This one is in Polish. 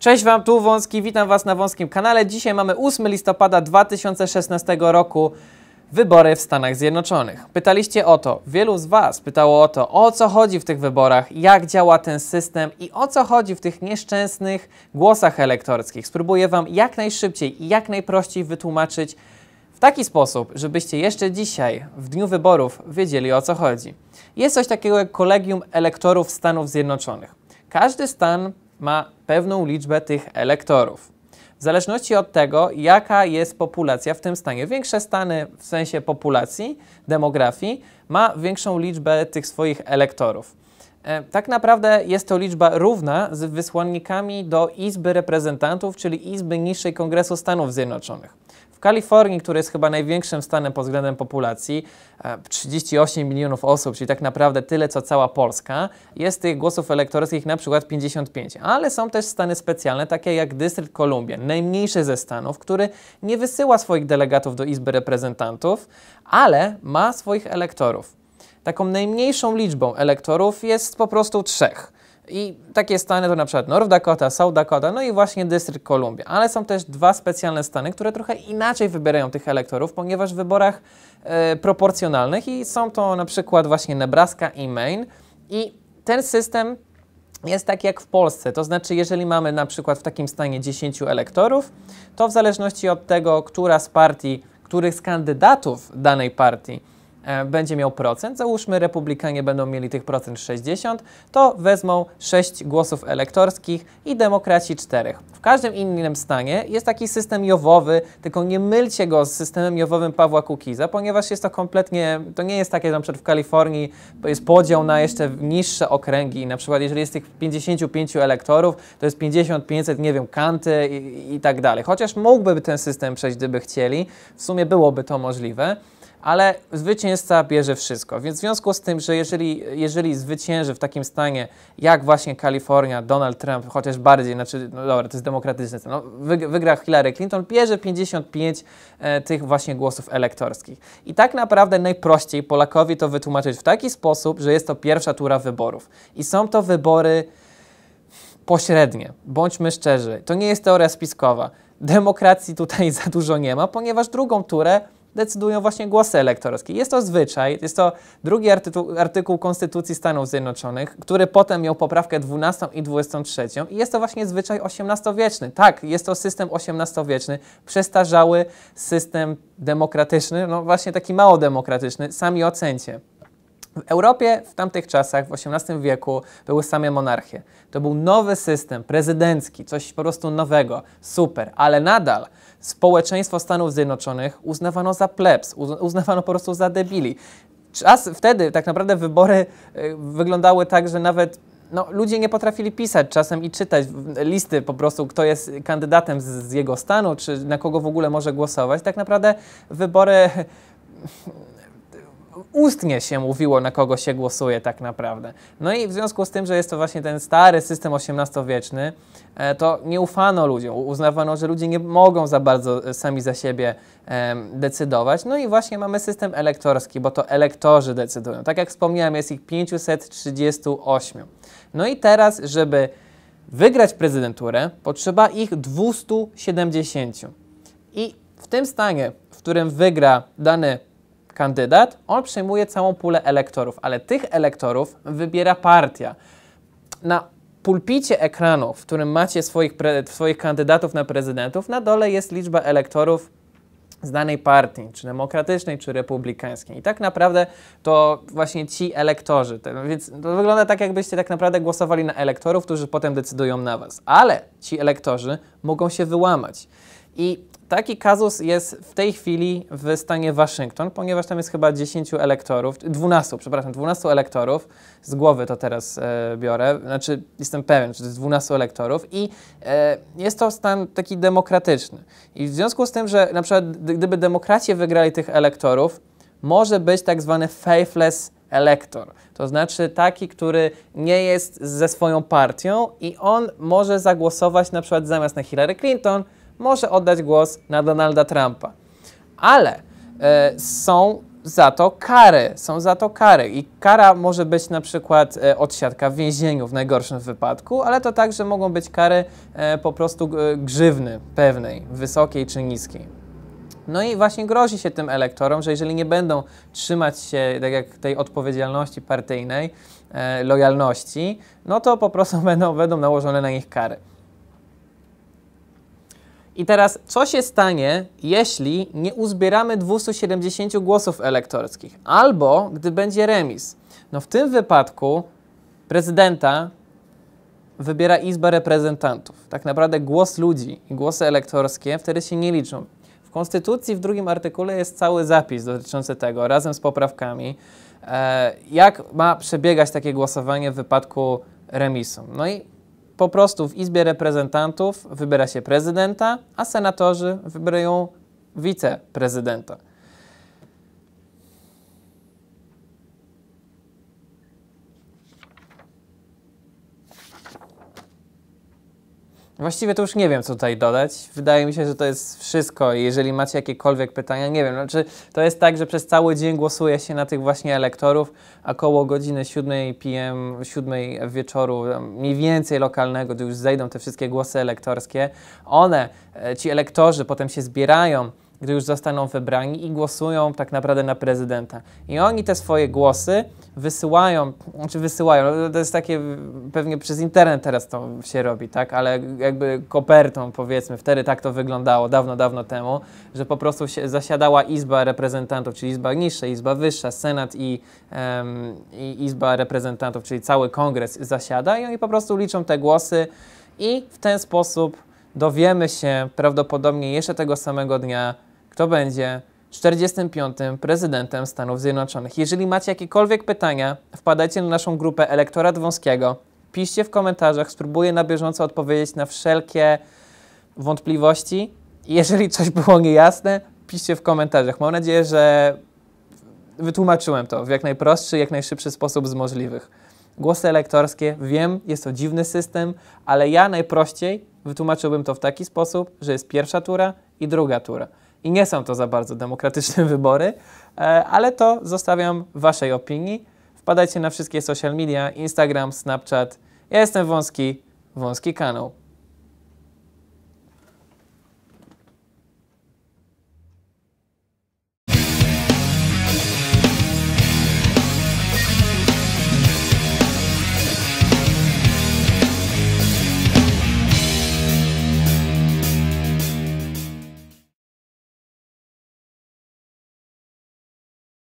Cześć Wam, tu Wąski, witam Was na Wąskim kanale. Dzisiaj mamy 8 listopada 2016 roku, wybory w Stanach Zjednoczonych. Pytaliście o to, wielu z Was pytało o to, o co chodzi w tych wyborach, jak działa ten system i o co chodzi w tych nieszczęsnych głosach elektorskich. Spróbuję Wam jak najszybciej i jak najprościej wytłumaczyć w taki sposób, żebyście jeszcze dzisiaj, w dniu wyborów, wiedzieli o co chodzi. Jest coś takiego jak Kolegium Elektorów Stanów Zjednoczonych. Każdy stan ma pewną liczbę tych elektorów. W zależności od tego, jaka jest populacja w tym stanie. Większe stany w sensie populacji, demografii, ma większą liczbę tych swoich elektorów. E, tak naprawdę jest to liczba równa z wysłannikami do Izby Reprezentantów, czyli Izby Niższej Kongresu Stanów Zjednoczonych. W Kalifornii, który jest chyba największym stanem pod względem populacji, 38 e, milionów osób, czyli tak naprawdę tyle co cała Polska, jest tych głosów elektorskich na przykład 55. Ale są też stany specjalne, takie jak Dystrykt Kolumbia, najmniejszy ze stanów, który nie wysyła swoich delegatów do Izby Reprezentantów, ale ma swoich elektorów. Taką najmniejszą liczbą elektorów jest po prostu trzech. I takie stany to na przykład North Dakota, South Dakota, no i właśnie dystrykt Columbia. Ale są też dwa specjalne stany, które trochę inaczej wybierają tych elektorów, ponieważ w wyborach e, proporcjonalnych i są to na przykład właśnie Nebraska i Maine. I ten system jest tak jak w Polsce, to znaczy jeżeli mamy na przykład w takim stanie 10 elektorów, to w zależności od tego, która z partii, których z kandydatów danej partii E, będzie miał procent, załóżmy republikanie będą mieli tych procent 60, to wezmą 6 głosów elektorskich i demokraci 4. W każdym innym stanie jest taki system jowowy, tylko nie mylcie go z systemem jowowym Pawła Kukiza, ponieważ jest to kompletnie, to nie jest takie, że na przykład w Kalifornii jest podział na jeszcze niższe okręgi, na przykład jeżeli jest tych 55 elektorów, to jest 50, 500, nie wiem, kanty i, i tak dalej. Chociaż mógłby ten system przejść, gdyby chcieli, w sumie byłoby to możliwe, ale zwycięzca bierze wszystko. Więc w związku z tym, że jeżeli, jeżeli zwycięży w takim stanie, jak właśnie Kalifornia, Donald Trump, chociaż bardziej, znaczy, no dobra, to jest demokratyczny no, wygra Hillary Clinton, bierze 55 e, tych właśnie głosów elektorskich. I tak naprawdę najprościej Polakowi to wytłumaczyć w taki sposób, że jest to pierwsza tura wyborów. I są to wybory pośrednie, bądźmy szczerzy. To nie jest teoria spiskowa. Demokracji tutaj za dużo nie ma, ponieważ drugą turę decydują właśnie głosy elektorskie. Jest to zwyczaj, jest to drugi artykuł, artykuł Konstytucji Stanów Zjednoczonych, który potem miał poprawkę 12 i 23 i jest to właśnie zwyczaj XVIII-wieczny. Tak, jest to system XVIII-wieczny, przestarzały system demokratyczny, no właśnie taki mało demokratyczny, sami ocencie. W Europie w tamtych czasach, w XVIII wieku, były same monarchie. To był nowy system prezydencki, coś po prostu nowego, super, ale nadal społeczeństwo Stanów Zjednoczonych uznawano za plebs, uznawano po prostu za debili. Czas wtedy tak naprawdę wybory y, wyglądały tak, że nawet no, ludzie nie potrafili pisać czasem i czytać listy po prostu, kto jest kandydatem z, z jego stanu, czy na kogo w ogóle może głosować. Tak naprawdę wybory ustnie się mówiło, na kogo się głosuje tak naprawdę. No i w związku z tym, że jest to właśnie ten stary system XVIII-wieczny, e, to nie ufano ludziom, uznawano, że ludzie nie mogą za bardzo e, sami za siebie decydować. No i właśnie mamy system elektorski, bo to elektorzy decydują. Tak jak wspomniałem, jest ich 538. No i teraz, żeby wygrać prezydenturę, potrzeba ich 270. I w tym stanie, w którym wygra dany kandydat, on przyjmuje całą pulę elektorów, ale tych elektorów wybiera partia. Na pulpicie ekranu, w którym macie swoich, pre, swoich kandydatów na prezydentów, na dole jest liczba elektorów z danej partii, czy demokratycznej, czy republikańskiej. I tak naprawdę to właśnie ci elektorzy. To, no więc to wygląda tak, jakbyście tak naprawdę głosowali na elektorów, którzy potem decydują na was. Ale ci elektorzy mogą się wyłamać. I taki kazus jest w tej chwili w stanie Waszyngton, ponieważ tam jest chyba 10 elektorów, 12, przepraszam, 12 elektorów, z głowy to teraz e, biorę, znaczy jestem pewien, że to jest 12 elektorów i e, jest to stan taki demokratyczny. I w związku z tym, że na przykład gdyby demokraci wygrali tych elektorów, może być tak zwany faithless elektor. To znaczy taki, który nie jest ze swoją partią i on może zagłosować na przykład zamiast na Hillary Clinton, może oddać głos na Donalda Trumpa. Ale e, są za to kary, są za to kary i kara może być na przykład e, odsiadka w więzieniu w najgorszym wypadku, ale to także mogą być kary e, po prostu e, grzywny pewnej, wysokiej czy niskiej. No i właśnie grozi się tym elektorom, że jeżeli nie będą trzymać się tak jak tej odpowiedzialności partyjnej, e, lojalności, no to po prostu będą, będą nałożone na nich kary. I teraz, co się stanie, jeśli nie uzbieramy 270 głosów elektorskich, albo gdy będzie remis? No w tym wypadku prezydenta wybiera Izba Reprezentantów. Tak naprawdę głos ludzi i głosy elektorskie wtedy się nie liczą. W Konstytucji w drugim artykule jest cały zapis dotyczący tego, razem z poprawkami, e, jak ma przebiegać takie głosowanie w wypadku remisu. No i po prostu w Izbie Reprezentantów wybiera się prezydenta, a senatorzy wybierają wiceprezydenta. Właściwie to już nie wiem, co tutaj dodać. Wydaje mi się, że to jest wszystko. Jeżeli macie jakiekolwiek pytania, nie wiem. Znaczy, to jest tak, że przez cały dzień głosuje się na tych właśnie elektorów, a koło godziny 7 p.m., 7 wieczoru, mniej więcej lokalnego, gdy już zejdą te wszystkie głosy elektorskie, one, e, ci elektorzy potem się zbierają, gdy już zostaną wybrani i głosują tak naprawdę na prezydenta. I oni te swoje głosy wysyłają, znaczy wysyłają, no to jest takie, pewnie przez internet teraz to się robi, tak, ale jakby kopertą powiedzmy, wtedy tak to wyglądało, dawno, dawno temu, że po prostu zasiadała Izba Reprezentantów, czyli Izba Niższa, Izba Wyższa, Senat i, um, i Izba Reprezentantów, czyli cały kongres zasiada i oni po prostu liczą te głosy i w ten sposób dowiemy się prawdopodobnie jeszcze tego samego dnia, kto będzie 45. prezydentem Stanów Zjednoczonych. Jeżeli macie jakiekolwiek pytania, wpadajcie na naszą grupę Elektorat Wąskiego. Piszcie w komentarzach, spróbuję na bieżąco odpowiedzieć na wszelkie wątpliwości. Jeżeli coś było niejasne, piszcie w komentarzach. Mam nadzieję, że wytłumaczyłem to w jak najprostszy, jak najszybszy sposób z możliwych. Głosy elektorskie, wiem, jest to dziwny system, ale ja najprościej wytłumaczyłbym to w taki sposób, że jest pierwsza tura i druga tura i nie są to za bardzo demokratyczne wybory, e, ale to zostawiam waszej opinii. Wpadajcie na wszystkie social media, Instagram, Snapchat. Ja jestem Wąski, Wąski Kanał.